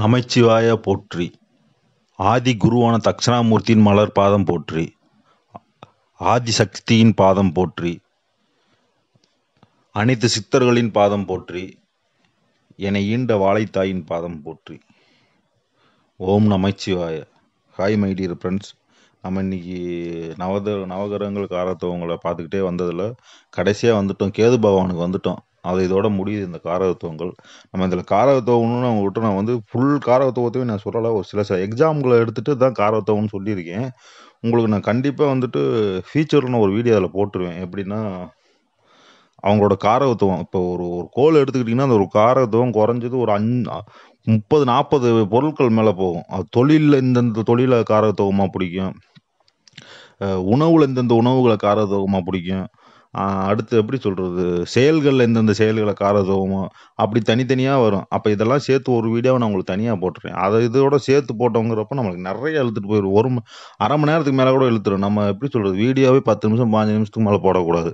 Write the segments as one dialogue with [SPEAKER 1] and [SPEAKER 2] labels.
[SPEAKER 1] நமைச்சிவாய போற்றி ஆதி குருவான தக்ஷணாமூர்த்தியின் மலர் பாதம் போற்றி ஆதி சக்தியின் பாதம் போற்றி அனைத்து சித்தர்களின் பாதம் போற்றி என்னை ஈண்ட வாழைத்தாயின் பாதம் போற்றி ஓம் நமைச்சிவாய ஹாய் மை டியர் ஃப்ரெண்ட்ஸ் நம்ம இன்னைக்கு நவத நவகிரகங்களுக்கு காரத்தவங்களை பார்த்துக்கிட்டே வந்ததில் கடைசியாக வந்துட்டோம் கேது பகவானுக்கு வந்துட்டோம் அது இதோட முடியுது இந்த காரகத்துவங்கள் நம்ம இதில் காரகத்துவம்னு அவங்க விட்டு நான் வந்து ஃபுல் காரகத்துவத்தையும் நான் சொல்லலை ஒரு சில சில எக்ஸாம்களை எடுத்துகிட்டு தான் காரகத்துவம்னு சொல்லியிருக்கேன் உங்களுக்கு நான் கண்டிப்பாக வந்துட்டு ஃபீச்சர்னு ஒரு வீடியோ அதில் போட்டுருவேன் எப்படின்னா அவங்களோட காரகத்துவம் இப்போ ஒரு ஒரு கோல் எடுத்துக்கிட்டிங்கன்னா அந்த ஒரு காரகத்துவம் குறைஞ்சது ஒரு அஞ் முப்பது நாற்பது பொருட்கள் மேலே போகும் அது தொழிலில் இந்தந்த தொழிலை காரகத்துவமாக பிடிக்கும் உணவில் இந்தந்த உணவுகளை காரத்துவமாக பிடிக்கும் அடுத்து எப்படி சொல்கிறது செயல்கள் எந்தெந்த செயல்களை காரதோமோ அப்படி தனித்தனியாக வரும் அப்போ இதெல்லாம் சேர்த்து ஒரு வீடியோவை நான் உங்களுக்கு தனியாக போட்டுறேன் அதை இதோட சேர்த்து போட்டோங்கிறப்ப நம்மளுக்கு நிறைய எழுத்துட்டு போயிடும் ஒரு அரை மணி நேரத்துக்கு மேலே கூட எழுத்துரும் நம்ம எப்படி சொல்கிறது வீடியோவே பத்து நிமிஷம் பாஞ்சு நிமிஷத்துக்கு மேலே போடக்கூடாது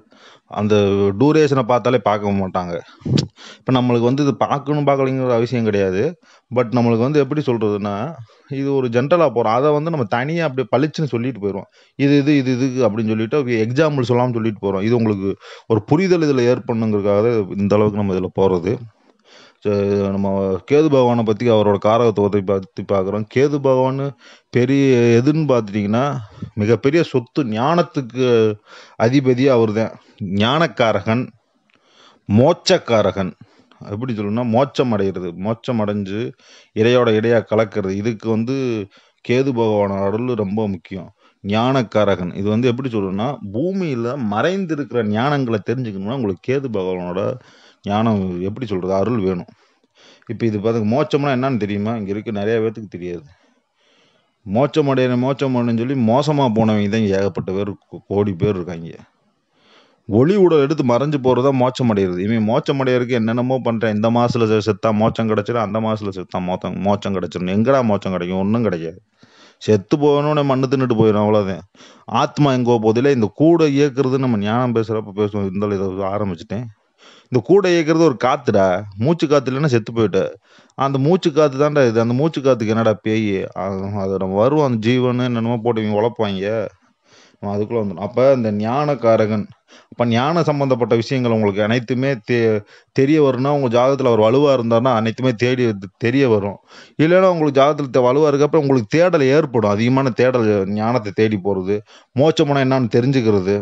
[SPEAKER 1] அந்த டூரேஷனை பார்த்தாலே பார்க்க மாட்டாங்க இப்போ நம்மளுக்கு வந்து இது பார்க்கணும் பார்க்கலைங்கிற அவசியம் கிடையாது பட் நம்மளுக்கு வந்து எப்படி சொல்கிறதுன்னா இது ஒரு ஜென்ரலாக போகிறோம் அதை வந்து நம்ம தனியாக அப்படியே பளிச்சுன்னு சொல்லிட்டு போயிடுவோம் இது இது இது இதுக்கு அப்படின்னு சொல்லிட்டு எக்ஸாம்பிள் சொல்லாமல் சொல்லிட்டு போகிறோம் இது உங்களுக்கு ஒரு புரிதல் இதில் ஏற்படணுங்கிறதுக்காக இந்த அளவுக்கு நம்ம இதில் போகிறது நம்ம கேது பகவானை பற்றி அவரோட காரகத்துவத்தை பற்றி பார்க்குறோம் கேது பகவான் பெரிய எதுன்னு பார்த்துட்டிங்கன்னா மிகப்பெரிய சொத்து ஞானத்துக்கு அதிபதி அவர் தான் ஞானக்காரகன் மோட்சக்காரகன் எப்படி சொல்லணும்னா மோட்சம் அடைகிறது மோட்சம் அடைஞ்சு இடையோட இடையாக கலக்கிறது இதுக்கு வந்து கேது பகவான அருள் ரொம்ப முக்கியம் ஞானக்காரகன் இது வந்து எப்படி சொல்லணும்னா பூமியில் மறைந்திருக்கிற ஞானங்களை தெரிஞ்சுக்கணும்னா உங்களுக்கு கேது பகவானோட ஞானம் எப்படி சொல்கிறது அருள் வேணும் இப்போ இது பார்த்து மோச்சம்னா என்னன்னு தெரியுமா இங்கே இருக்க நிறைய பேர்த்துக்கு தெரியாது மோச்சம் அடையணும் மோச்சம் அடையணும்னு சொல்லி மோசமாக போனவங்க தான் ஏகப்பட்ட பேர் கோடி பேர் இருக்காங்க ஒளி உடல் எடுத்து மறைஞ்சு போகிறதா மோச்சம் அடையிறது இவன் மோச்சம் அடையிறதுக்கு என்னென்னமோ பண்ணுறேன் இந்த மாதத்தில் செத்தா மோச்சம் கிடச்சிடும் அந்த மாதத்தில் செத்தா மோத்தம் மோச்சம் கிடச்சிடும் எங்கடா மோச்சம் கிடைக்கும் ஒன்றும் கிடைக்காது செத்து போகணும்னு மண்ணு தின்னுட்டு போயிடும் அவ்வளோதான் ஆத்மா எங்கோ போதில்லை இந்த கூட இயக்குறது நம்ம ஞானம் பேசுகிறப்ப பேசுவோம் இந்த இதை ஆரம்பிச்சிட்டேன் இந்த கூட இயக்கிறது ஒரு காத்துடா மூச்சு காத்து இல்லைன்னா செத்து போயிட்ட அந்த மூச்சு காத்து தான்டா இது அந்த மூச்சு காத்துக்கு என்னடா பேய் அது நம்ம வருவோம் அந்த ஜீவன் என்னென்னமோ போட்டு இவங்க உழப்பாங்க அதுக்குள்ள வந்துடும் அப்போ இந்த ஞானக்காரகன் அப்ப ஞான சம்மந்தப்பட்ட விஷயங்கள் உங்களுக்கு அனைத்துமே தெ தெரிய வரும்னா உங்க ஜாதகத்தில் அவர் வலுவா இருந்தார்னா அனைத்துமே தேடி தெரிய வரும் இல்லைன்னா உங்களுக்கு ஜாதகத்தில் இருக்க இருக்கப்ப உங்களுக்கு தேடல் ஏற்படும் அதிகமான தேடல் ஞானத்தை தேடி போகிறது மோச்சமான என்னன்னு தெரிஞ்சுக்கிறது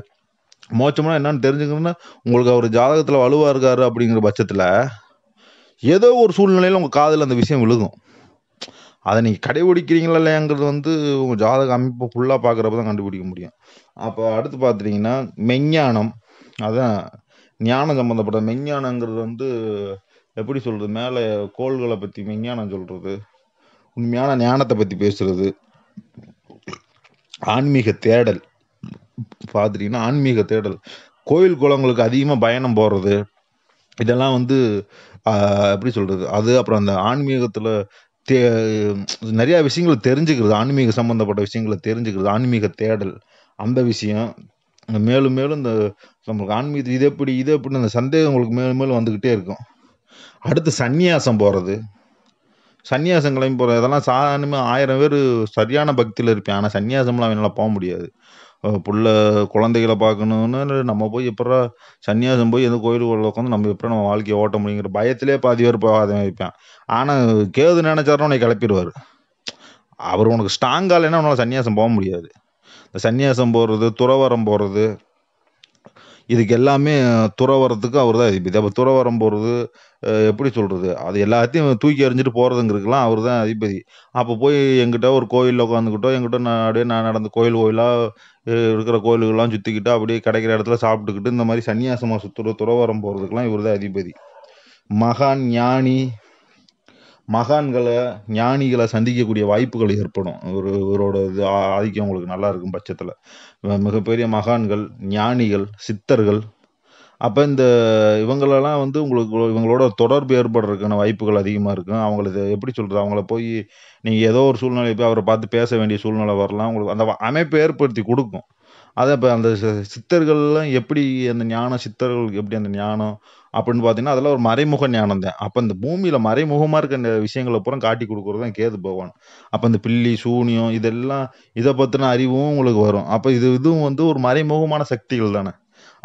[SPEAKER 1] மோச்சமாக என்னன்னு தெரிஞ்சுக்கணும்னா உங்களுக்கு அவர் ஜாதகத்தில் வலுவாக இருக்காரு அப்படிங்கிற பட்சத்தில் ஏதோ ஒரு சூழ்நிலையில் உங்கள் காதில் அந்த விஷயம் விழுகும் அதை நீங்கள் கடைபிடிக்கிறீங்களா இல்லையாங்கிறது வந்து உங்கள் ஜாதக அமைப்பு ஃபுல்லாக பார்க்குறப்ப தான் கண்டுபிடிக்க முடியும் அப்போ அடுத்து பார்த்துட்டிங்கன்னா மெஞ்ஞானம் அதான் ஞானம் சம்மந்தப்பட்ட மெஞ்ஞானங்கிறது வந்து எப்படி சொல்கிறது மேலே கோள்களை பற்றி மெஞ்ஞானம் சொல்கிறது உண்மையான ஞானத்தை பற்றி பேசுகிறது ஆன்மீக தேடல் பார்த்துட்டிங்கன்னா ஆன்மீக தேடல் கோயில் குளங்களுக்கு அதிகமாக பயணம் போகிறது இதெல்லாம் வந்து எப்படி சொல்கிறது அது அப்புறம் அந்த ஆன்மீகத்தில் தே நிறையா விஷயங்களை தெரிஞ்சுக்கிறது ஆன்மீக சம்மந்தப்பட்ட விஷயங்களை தெரிஞ்சுக்கிறது ஆன்மீக தேடல் அந்த விஷயம் மேலும் மேலும் இந்த நம்மளுக்கு ஆன்மீக இது எப்படி இது எப்படின்னு அந்த சந்தேகம் உங்களுக்கு மேலும் மேலும் வந்துக்கிட்டே இருக்கும் அடுத்து சந்நியாசம் போகிறது சன்னியாசம் கிளம்பி போகிற இதெல்லாம் சாதாரணமாக ஆயிரம் பேர் சரியான பக்தியில் இருப்பேன் ஆனால் சன்னியாசம்லாம் அவனால் போக முடியாது பிள்ள குழந்தைகளை பார்க்கணுன்னு நம்ம போய் எப்படா சன்னியாசம் போய் எந்த கோயிலுக்குள்ளே உட்காந்து நம்ம எப்படி நம்ம வாழ்க்கையை ஓட்ட முடியுங்கிற பயத்திலே பாதி பேர் போகாத வைப்பேன் ஆனால் கேது நினச்சாருன்னா உன்னை கிளப்பிடுவார் அவர் உனக்கு ஸ்ட்ராங்காக இல்லைன்னா உன்னால் சன்னியாசம் போக முடியாது இந்த சன்னியாசம் போடுறது துறவரம் போடுறது இதுக்கு எல்லாமே துறவரத்துக்கு அவர் தான் அதிபதி அப்போ துறவரம் போகிறது எப்படி சொல்கிறது அது எல்லாத்தையும் தூக்கி எறிஞ்சிட்டு போகிறதுங்கிறதுக்கெலாம் அவர் தான் அதிபதி அப்போ போய் எங்கிட்ட ஒரு கோயிலில் உட்காந்துக்கிட்டோ எங்கிட்ட நான் அப்படியே நான் நடந்த கோயில் கோயிலாக இருக்கிற கோயிலுக்கெல்லாம் சுற்றிக்கிட்டு அப்படியே கிடைக்கிற இடத்துல சாப்பிட்டுக்கிட்டு இந்த மாதிரி சன்னியாசமாக சுற்றுற துறவரம் போகிறதுக்கெலாம் இவர் தான் அதிபதி மகான் ஞானி மகான்களை ஞானிகளை சந்திக்கக்கூடிய வாய்ப்புகள் ஏற்படும் ஒரு இவரோட இது ஆதிக்கம் உங்களுக்கு நல்லா இருக்கும் பட்சத்தில் மிகப்பெரிய மகான்கள் ஞானிகள் சித்தர்கள் அப்போ இந்த இவங்களெல்லாம் வந்து உங்களுக்கு இவங்களோட தொடர்பு ஏற்படுறதுக்கான வாய்ப்புகள் அதிகமாக இருக்கும் அவங்களுக்கு எப்படி சொல்கிறது அவங்கள போய் நீங்கள் ஏதோ ஒரு சூழ்நிலை போய் அவரை பார்த்து பேச வேண்டிய சூழ்நிலை வரலாம் உங்களுக்கு அந்த அமைப்பை ஏற்படுத்தி கொடுக்கும் அதை இப்போ அந்த சித்தர்கள்லாம் எப்படி அந்த ஞானம் சித்தர்களுக்கு எப்படி அந்த ஞானம் அப்படின்னு பார்த்தீங்கன்னா அதெல்லாம் ஒரு மறைமுக ஞானம் தான் அப்போ இந்த பூமியில் மறைமுகமாக இருக்க விஷயங்களை பூரா காட்டி கொடுக்குறது தான் கேது பகவான் அப்போ இந்த பில்லி சூனியம் இதெல்லாம் இதை பற்றின அறிவும் உங்களுக்கு வரும் அப்போ இது இதுவும் வந்து ஒரு மறைமுகமான சக்திகள் தானே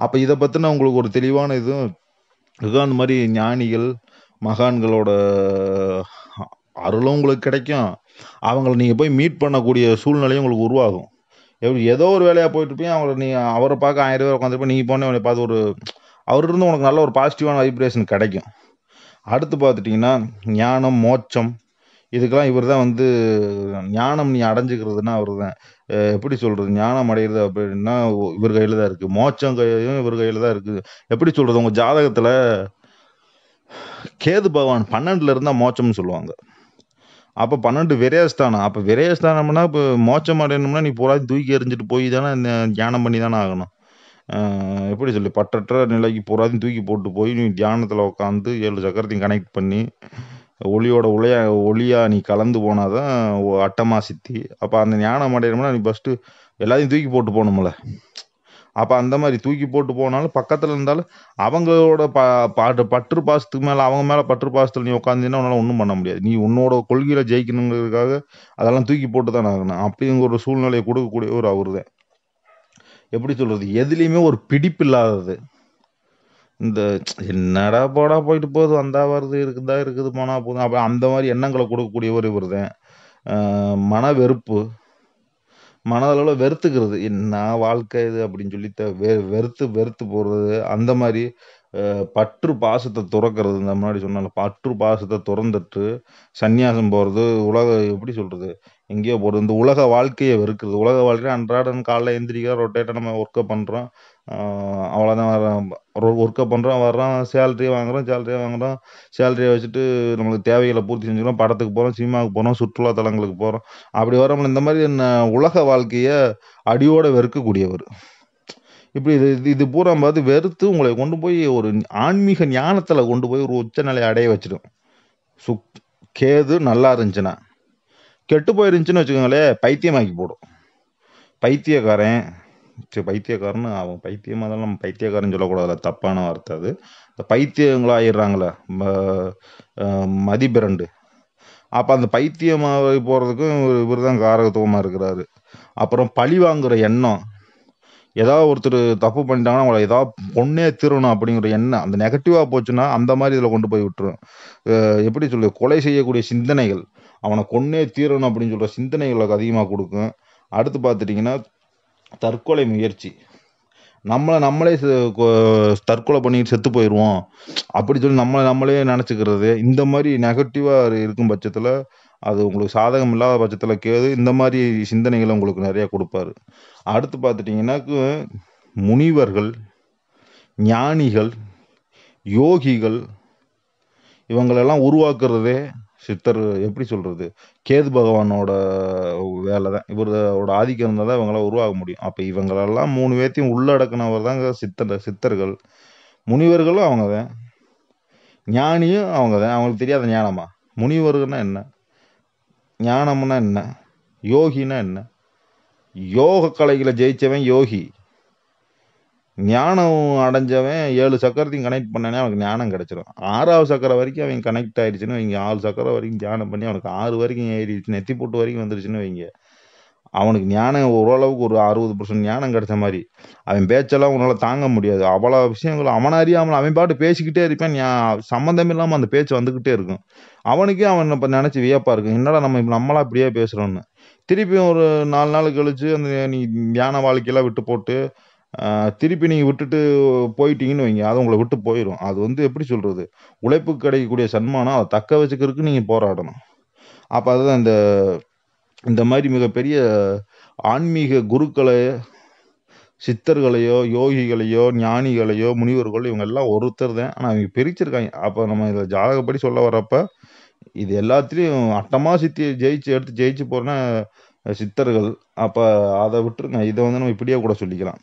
[SPEAKER 1] அப்போ இதை பற்றின உங்களுக்கு ஒரு தெளிவான இதுவும் இதுதான் அந்த மாதிரி ஞானிகள் மகான்களோட அருளும் உங்களுக்கு கிடைக்கும் அவங்களை நீங்கள் போய் மீட் பண்ணக்கூடிய சூழ்நிலையும் உங்களுக்கு உருவாகும் எப்படி ஏதோ ஒரு வேலையாக போயிட்டு போய் அவங்களை நீ அவரை பார்க்க ஆயிரம் ரூபாய் உட்காந்துருப்பேன் நீங்கள் போனேன் அவனை பார்த்து ஒரு அவர்கிட்ட உனக்கு நல்ல ஒரு பாசிட்டிவான வைப்ரேஷன் கிடைக்கும் அடுத்து பார்த்துட்டிங்கன்னா ஞானம் மோட்சம் இதுக்கெல்லாம் இவர் தான் வந்து ஞானம் நீ அடைஞ்சிக்கிறதுனா அவர் தான் எப்படி சொல்கிறது ஞானம் அடைகிறது அப்படின்னா இவர் கையில் தான் இருக்குது மோட்சம் கையும் இவர் கையில் தான் இருக்குது எப்படி சொல்கிறது உங்கள் ஜாதகத்தில் கேது பகவான் பன்னெண்டில் இருந்தால் மோட்சம்னு சொல்லுவாங்க அப்போ பன்னெண்டு விரயஸ்தானம் அப்போ விரயஸ்தானம்னா இப்போ மோட்சம் அடையணும்னா நீ பூரா தூக்கி எறிஞ்சிட்டு போய் தானே ஞானம் பண்ணி தானே ஆகணும் எப்படி சொல்லி பற்றற்ற நிலைக்கு பூராத்தையும் தூக்கி போட்டு போய் நீ தியானத்தில் உட்காந்து ஏழு சக்கரத்தையும் கனெக்ட் பண்ணி ஒளியோட உலையா ஒளியாக நீ கலந்து போனால் தான் அட்டமா சித்தி அப்போ அந்த ஞானம் அடையணும்னா நீ ஃபஸ்ட்டு எல்லாத்தையும் தூக்கி போட்டு போகணும்ல அப்போ அந்த மாதிரி தூக்கி போட்டு போனாலும் பக்கத்தில் இருந்தாலும் அவங்களோட ப பாட்டு பற்று பாசத்துக்கு மேலே அவங்க மேலே பற்று பாசத்தில் நீ உட்காந்துன்னா உன்னால் ஒன்றும் பண்ண முடியாது நீ உன்னோட கொள்கையில் ஜெயிக்கணுங்கிறதுக்காக அதெல்லாம் தூக்கி போட்டு தான் ஆகணும் அப்படிங்கிற ஒரு சூழ்நிலையை கொடுக்கக்கூடிய ஒரு அவர் தான் எப்படி சொல்றது எதுலேயுமே ஒரு பிடிப்பு இல்லாதது இந்த என்னடா போடா போயிட்டு போகுது வந்தா வருது இருக்குதா இருக்குது போனா போதும் அப்ப அந்த மாதிரி எண்ணங்களை கொடுக்கக்கூடியவர் இவர் தான் மன வெறுப்பு மனதளவில் வெறுத்துக்கிறது என்ன வாழ்க்கை இது அப்படின்னு சொல்லி வெ வெறுத்து வெறுத்து போடுறது அந்த மாதிரி பற்று பாசத்தை துறக்கிறது இந்த முன்னாடி சொன்னால பற்று பாசத்தை துறந்துட்டு சந்நியாசம் போகிறது உலக எப்படி சொல்கிறது எங்கேயோ போகிறது இந்த உலக வாழ்க்கையை வெறுக்கிறது உலக வாழ்க்கை அன்றாடம் காலைல எழுந்திரிக்கிறோம் ரொட்டேட்டாக நம்ம ஒர்க்கை பண்ணுறோம் அவ்வளோதான் வர்றோம் ஒர்க்கை பண்ணுறோம் வர்றோம் சேல்ரியை வாங்குகிறோம் சேலரியை வாங்குகிறோம் சேல்ரியை வச்சுட்டு நம்மளுக்கு தேவைகளை பூர்த்தி செஞ்சுக்கிறோம் படத்துக்கு போகிறோம் சினிமாவுக்கு போகிறோம் சுற்றுலாத்தலங்களுக்கு போகிறோம் அப்படி வரோம்ல இந்த மாதிரி என்ன உலக வாழ்க்கையை அடியோடு வெறுக்கக்கூடியவர் இப்படி இது இது பூரா பார்த்து வெறுத்து உங்களை கொண்டு போய் ஒரு ஆன்மீக ஞானத்தில் கொண்டு போய் ஒரு உச்சநிலையை அடைய வச்சிடும் சுக் கேது நல்லா இருந்துச்சுன்னா கெட்டு போயிருந்துச்சுன்னு வச்சுக்கோங்களேன் பைத்தியமாக்கி போடும் பைத்தியக்காரன் சரி பைத்தியக்காரன் அவன் பைத்தியமாக தான் நம்ம பைத்தியக்காரன் சொல்லக்கூடாது தப்பான வார்த்தை அது இந்த பைத்தியங்களாகிடுறாங்களே மதிபிரண்டு அப்போ அந்த பைத்தியமாக போகிறதுக்கும் இவர் தான் காரகத்துவமாக இருக்கிறாரு அப்புறம் பழி வாங்குகிற எண்ணம் ஏதாவது ஒருத்தர் தப்பு பண்ணிட்டாங்கன்னா அவங்கள ஏதாவது பொண்ணே திருணும் அப்படிங்கிற எண்ணம் அந்த நெகட்டிவாக போச்சுன்னா அந்த மாதிரி இதில் கொண்டு போய் விட்டுரும் எப்படி சொல்லு கொலை செய்யக்கூடிய சிந்தனைகள் அவனை கொன்னே தீரணும் அப்படின்னு சொல்கிற சிந்தனைகளுக்கு அதிகமாக கொடுக்கும் அடுத்து பார்த்துட்டிங்கன்னா தற்கொலை முயற்சி நம்மளை நம்மளே தற்கொலை பண்ணிட்டு செத்து போயிடுவோம் அப்படி சொல்லி நம்மளை நம்மளே நினச்சிக்கிறது இந்த மாதிரி நெகட்டிவாக இருக்கும் பட்சத்தில் அது உங்களுக்கு சாதகம் இல்லாத பட்சத்தில் கேது இந்த மாதிரி சிந்தனைகளை உங்களுக்கு நிறையா கொடுப்பாரு அடுத்து பார்த்துட்டிங்கன்னா முனிவர்கள் ஞானிகள் யோகிகள் இவங்களெல்லாம் உருவாக்குறதே சித்தர் எப்படி சொல்கிறது கேது பகவானோட வேலை தான் இவரோட ஆதிக்கம் இருந்தால் தான் இவங்களாம் உருவாக முடியும் அப்போ இவங்களெல்லாம் மூணு பேர்த்தையும் உள்ளடக்கினவர் தாங்க சித்தர் சித்தர்கள் முனிவர்களும் அவங்க தான் ஞானியும் அவங்க தான் அவங்களுக்கு தெரியாத ஞானமா முனிவர்கள்னா என்ன ஞானம்னா என்ன யோகினா என்ன யோக கலைகளை ஜெயித்தவன் யோகி ஞானம் அடைஞ்சவன் ஏழு சக்கரத்தையும் கனெக்ட் பண்ணனே அவனுக்கு ஞானம் கிடைச்சிடும் ஆறாவது சக்கரம் வரைக்கும் அவங்க கனெக்ட் ஆயிடுச்சுன்னு வைங்க ஆறு சக்கரம் வரைக்கும் தியானம் பண்ணி அவனுக்கு ஆறு வரைக்கும் ஏறிடுச்சு நெத்தி போட்டு வரைக்கும் வந்துருச்சுன்னு வைங்க அவனுக்கு ஞானம் ஓரளவுக்கு ஒரு அறுபது பர்சன்ட் ஞானம் கிடைச்ச மாதிரி அவன் பேச்செல்லாம் உன்னால் தாங்க முடியாது அவ்வளோ விஷயங்கள் அவனை அறியாமல் அவன் பாட்டு பேசிக்கிட்டே இருப்பேன் சம்மந்தம் இல்லாமல் அந்த பேச்சு வந்துக்கிட்டே இருக்கும் அவனுக்கே அவன் இப்போ நினச்சி வியப்பாக இருக்கும் என்னடா நம்ம நம்மளா இப்படியே பேசுகிறோன்னு திருப்பியும் ஒரு நாலு நாள் கழித்து அந்த நீ தியான வாழ்க்கையெல்லாம் விட்டு போட்டு திருப்பி நீங்கள் விட்டுட்டு போயிட்டீங்கன்னு வைங்க அது உங்களை விட்டு போயிடும் அது வந்து எப்படி சொல்கிறது உழைப்புக்கு கிடைக்கக்கூடிய சன்மானம் அதை தக்க வச்சுக்கிறதுக்கு நீங்கள் போராடணும் அப்போ அதுதான் இந்த இந்த மாதிரி மிகப்பெரிய ஆன்மீக குருக்களை சித்தர்களையோ யோகிகளையோ ஞானிகளையோ முனிவர்களோ இவங்க எல்லாம் ஒருத்தர் தான் ஆனால் அவங்க பிரிச்சிருக்காங்க அப்போ நம்ம இதில் ஜாதகப்படி சொல்ல வர்றப்ப இது எல்லாத்துலேயும் அட்டமாக சித்தி ஜெயிச்சு எடுத்து ஜெயிச்சு போகிறேன்னா சித்தர்கள் அப்போ அதை விட்டுருங்க இதை வந்து நம்ம இப்படியே கூட சொல்லிக்கலாம்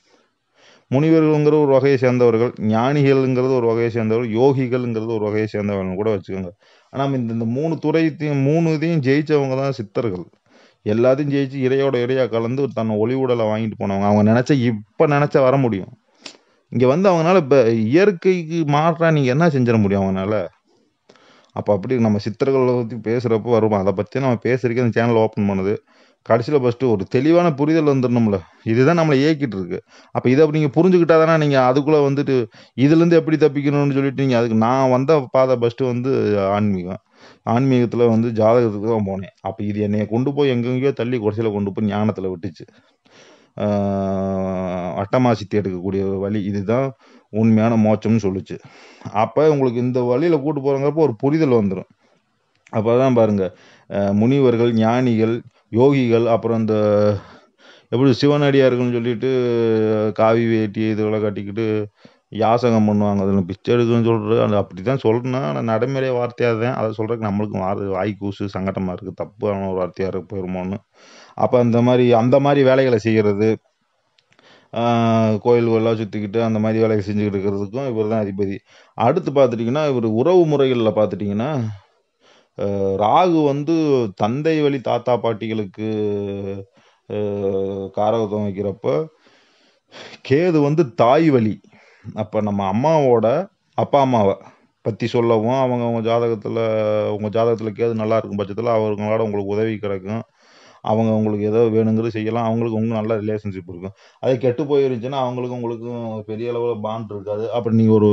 [SPEAKER 1] முனிவர்கள்ங்கிற ஒரு வகையை சேர்ந்தவர்கள் ஞானிகள்ங்கிறது ஒரு வகையை சேர்ந்தவர்கள் யோகிகள்ங்கிறது ஒரு வகையை சேர்ந்தவர்கள் கூட வச்சுக்கோங்க ஆனால் இந்த இந்த மூணு துறையத்தையும் மூணு இதையும் ஜெயித்தவங்க தான் சித்தர்கள் எல்லாத்தையும் ஜெயிச்சு இறையோட இறையாக கலந்து தன்னை ஒளி உடலை வாங்கிட்டு போனவங்க அவங்க நினச்ச இப்போ நினச்சா வர முடியும் இங்கே வந்து அவங்களால இப்போ இயற்கைக்கு மாற்றா நீங்கள் என்ன செஞ்சிட முடியும் அவங்களால அப்போ அப்படி நம்ம சித்தர்களை பற்றி பேசுகிறப்ப வருவோம் அதை பற்றி நம்ம பேசுறதுக்கு அந்த சேனல் ஓப்பன் பண்ணுது கடைசியில் ஃபஸ்ட்டு ஒரு தெளிவான புரிதல் வந்துடணும்ல இதுதான் நம்மளை இயக்கிட்டு இருக்கு அப்போ இதை நீங்கள் புரிஞ்சுக்கிட்டா தானே நீங்கள் அதுக்குள்ளே வந்துட்டு இதுலேருந்து எப்படி தப்பிக்கணும்னு சொல்லிட்டு நீங்கள் அதுக்கு நான் வந்த பாதை ஃபஸ்ட்டு வந்து ஆன்மீகம் ஆன்மீகத்தில் வந்து ஜாதகத்துக்கு தான் போனேன் அப்போ இது என்னையை கொண்டு போய் எங்கெங்கேயோ தள்ளி குறைசியில் கொண்டு போய் ஞானத்தில் விட்டுச்சு அட்டமாசித்து எடுக்கக்கூடிய வழி இதுதான் உண்மையான மோச்சம்னு சொல்லிச்சு அப்போ உங்களுக்கு இந்த வழியில் கூட்டு போகிறங்கிறப்ப ஒரு புரிதல் வந்துடும் அப்போ தான் பாருங்கள் முனிவர்கள் ஞானிகள் யோகிகள் அப்புறம் இந்த எப்படி சிவனடியார்கள்னு சொல்லிட்டு காவி வேட்டி இதெல்லாம் கட்டிக்கிட்டு யாசகம் பண்ணுவாங்க அதில் பிச்சை எடுக்கணும்னு சொல்கிறது அது அப்படி தான் சொல்லணும் ஆனால் நடைமுறை வார்த்தையாக தான் அதை சொல்கிறதுக்கு நம்மளுக்கு மாறு வாய் கூசு சங்கடமாக இருக்குது தப்பான ஒரு வார்த்தையாக இருக்க போயிருமோன்னு அப்போ அந்த மாதிரி அந்த மாதிரி வேலைகளை செய்கிறது கோயில்கள்லாம் சுற்றிக்கிட்டு அந்த மாதிரி வேலையை செஞ்சுக்கிட்டு இருக்கிறதுக்கும் இவர் தான் அதிபதி அடுத்து பார்த்துட்டிங்கன்னா இவர் உறவு முறைகளில் பார்த்துட்டிங்கன்னா ராகு வந்து தந்தை வழி தாத்தா பாட்டிகளுக்கு காரகத்தம் வைக்கிறப்ப கேது வந்து தாய் வழி அப்போ நம்ம அம்மாவோட அப்பா அம்மாவை பற்றி சொல்லவும் அவங்க அவங்க ஜாதகத்தில் உங்கள் ஜாதகத்தில் கேது நல்லா இருக்கும் பட்சத்தில் அவங்களோட உங்களுக்கு உதவி கிடைக்கும் அவங்க உங்களுக்கு ஏதோ வேணுங்கிறது செய்யலாம் அவங்களுக்கு உங்களுக்கு நல்ல ரிலேஷன்ஷிப் இருக்கும் அதே கெட்டு போயிருந்துச்சுன்னா அவங்களுக்கும் உங்களுக்கும் பெரிய அளவில் பாண்ட் இருக்காது அப்படி நீங்கள் ஒரு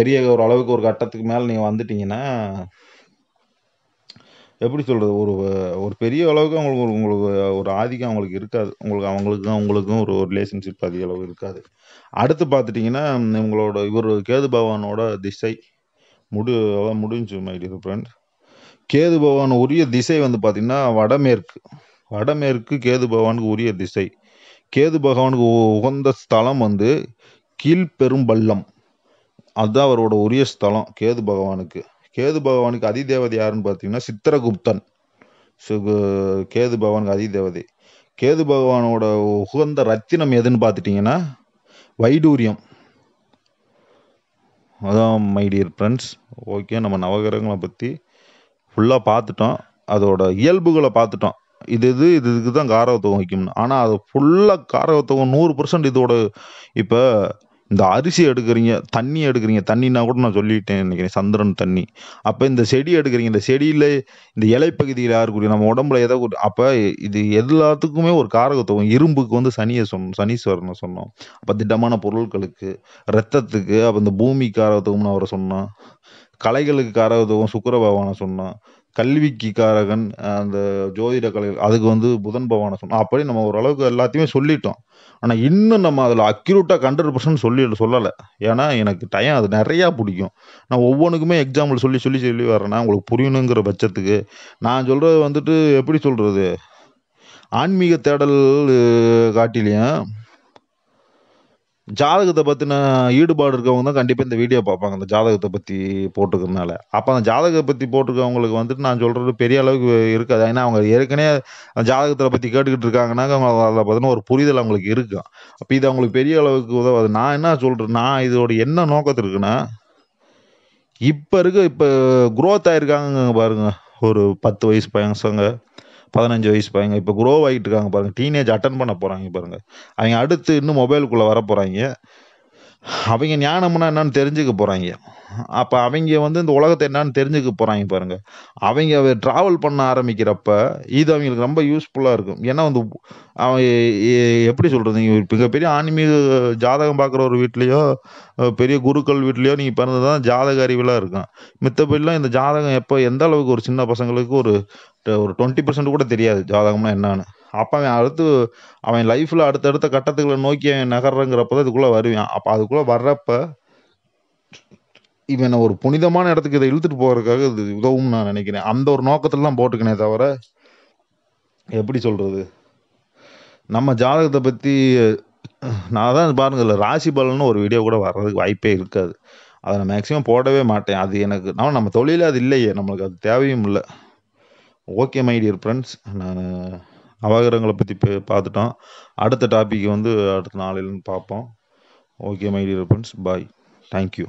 [SPEAKER 1] பெரிய ஒரு அளவுக்கு ஒரு கட்டத்துக்கு மேலே நீங்கள் வந்துட்டிங்கன்னா எப்படி சொல்கிறது ஒரு ஒரு பெரிய அளவுக்கு அவங்களுக்கு ஒரு உங்களுக்கு ஒரு ஆதிக்கம் அவங்களுக்கு இருக்காது உங்களுக்கு அவங்களுக்கும் அவங்களுக்கும் ஒரு ரிலேஷன்ஷிப் அதிக அளவு இருக்காது அடுத்து பார்த்துட்டிங்கன்னா இவங்களோட இவர் கேது பகவானோட திசை முடி முடிஞ்சு மைடியர் ஃப்ரெண்ட் கேது பகவான் உரிய திசை வந்து பார்த்திங்கன்னா வடமேற்கு வடமேற்கு கேது பகவானுக்கு உரிய திசை கேது பகவானுக்கு உகந்த ஸ்தலம் வந்து கீழ்பெரும்பள்ளம் அதுதான் அவரோட உரிய ஸ்தலம் கேது பகவானுக்கு கேது பகவானுக்கு தேவதை யாருன்னு பார்த்தீங்கன்னா சித்திரகுப்தன் கேது பகவானுக்கு தேவதை கேது பகவானோட உகந்த ரத்தினம் எதுன்னு பார்த்துட்டிங்கன்னா வைடூரியம் அதான் மை டியர் ஃப்ரெண்ட்ஸ் ஓகே நம்ம நவகிரகங்களை பற்றி ஃபுல்லாக பார்த்துட்டோம் அதோட இயல்புகளை பார்த்துட்டோம் இது இது இது இதுக்கு தான் காரகத்துவம் வைக்கணும் ஆனால் அது ஃபுல்லாக காரகத்துவம் நூறு பர்சன்ட் இதோட இப்போ இந்த அரிசி எடுக்கிறீங்க தண்ணி எடுக்கிறீங்க தண்ணின்னா கூட நான் சொல்லிட்டேன் நினைக்கிறேன் சந்திரன் தண்ணி அப்போ இந்த செடி எடுக்கிறீங்க இந்த செடியில் இந்த இலைப்பகுதியில் யாருக்குரிய நம்ம உடம்புல எதை அப்போ இது எல்லாத்துக்குமே ஒரு காரகத்துவம் இரும்புக்கு வந்து சனியை சொன்னோம் சனீஸ்வரனை சொன்னோம் அப்போ திட்டமான பொருட்களுக்கு ரத்தத்துக்கு அப்போ இந்த பூமி காரகத்துவம்னு அவரை சொன்னோம் கலைகளுக்கு காரகத்துவம் சுக்கர பகவானை சொன்னோம் கல்விக்கு காரகன் அந்த ஜோதிட கலைகள் அதுக்கு வந்து புதன் பவானை சொன்னோம் அப்படி நம்ம ஓரளவுக்கு எல்லாத்தையுமே சொல்லிட்டோம் ஆனால் இன்னும் நம்ம அதில் அக்யூரேட்டாக ஹண்ட்ரட் பர்சன்ட் சொல்லி சொல்லலை ஏன்னா எனக்கு டைம் அது நிறையா பிடிக்கும் நான் ஒவ்வொன்றுக்குமே எக்ஸாம்பிள் சொல்லி சொல்லி சொல்லி வரேன்னா உங்களுக்கு புரியணுங்கிற பட்சத்துக்கு நான் சொல்கிறது வந்துட்டு எப்படி சொல்கிறது ஆன்மீக தேடல் காட்டிலையும் ஜாதகத்தை பற்றின ஈடுபாடு இருக்கவங்க தான் கண்டிப்பாக இந்த வீடியோ பார்ப்பாங்க அந்த ஜாதகத்தை பற்றி போட்டுக்கிறதுனால அப்போ அந்த ஜாதகத்தை பற்றி போட்டுருக்கவங்களுக்கு வந்துட்டு நான் சொல்கிறது பெரிய அளவுக்கு இருக்காது ஏன்னா அவங்க ஏற்கனவே அந்த ஜாதகத்தை பற்றி கேட்டுக்கிட்டு இருக்காங்கன்னா அவங்க அதை பார்த்தீங்கன்னா ஒரு புரிதல் அவங்களுக்கு இருக்கும் அப்போ இது அவங்களுக்கு பெரிய அளவுக்கு உதவாது நான் என்ன சொல்கிறேன் நான் இதோட என்ன இருக்குன்னா இப்போ இருக்க இப்போ குரோத் ஆகிருக்காங்க பாருங்கள் ஒரு பத்து வயசு பயசங்க பதினஞ்சு வயசு பாருங்க இப்போ குரோவ் ஆகிட்டு இருக்காங்க பாருங்க டீனேஜ் அட்டன் பண்ண போறாங்க பாருங்க அவங்க அடுத்து இன்னும் மொபைலுக்குள்ளே வர போகிறாங்க அவங்க ஞானம்னா என்னன்னு தெரிஞ்சுக்க போகிறாங்க அப்போ அவங்க வந்து இந்த உலகத்தை என்னன்னு தெரிஞ்சுக்க போகிறாங்க பாருங்கள் அவங்க ட்ராவல் பண்ண ஆரம்பிக்கிறப்ப இது அவங்களுக்கு ரொம்ப யூஸ்ஃபுல்லாக இருக்கும் ஏன்னா வந்து எப்படி சொல்கிறது நீங்கள் மிகப்பெரிய ஆன்மீக ஜாதகம் பார்க்குற ஒரு வீட்லேயோ பெரிய குருக்கள் வீட்லேயோ நீங்கள் பிறந்ததுதான் ஜாதக அறிவுலாம் இருக்கும் மித்தபடிலாம் இந்த ஜாதகம் எப்போ எந்த அளவுக்கு ஒரு சின்ன பசங்களுக்கு ஒரு ஒரு டுவெண்ட்டி பர்சன்ட் கூட தெரியாது ஜாதகம்னா என்னன்னு அப்போ அவன் அடுத்து அவன் லைஃப்பில் அடுத்தடுத்த கட்டத்துக்குள்ள நோக்கி அவன் நகர்றங்கிறப்ப தான் இதுக்குள்ளே வருவான் அப்போ அதுக்குள்ளே வர்றப்ப இவனை ஒரு புனிதமான இடத்துக்கு இதை இழுத்துட்டு போகிறதுக்காக இது உதவும் நான் நினைக்கிறேன் அந்த ஒரு நோக்கத்தில் தான் போட்டுக்கினே தவிர எப்படி சொல்கிறது நம்ம ஜாதகத்தை பற்றி நான் தான் பாருங்கள் ராசி பலன்னு ஒரு வீடியோ கூட வர்றதுக்கு வாய்ப்பே இருக்காது அதை நான் மேக்ஸிமம் போடவே மாட்டேன் அது எனக்கு நான் நம்ம தொழிலே அது இல்லையே நம்மளுக்கு அது தேவையும் இல்லை ஓகே மை டியர் ஃப்ரெண்ட்ஸ் நான் நவகிரகங்களை பற்றி பே பார்த்துட்டோம் அடுத்த டாபிக் வந்து அடுத்த நாளையிலேருந்து பார்ப்போம் okay my dear friends bye thank you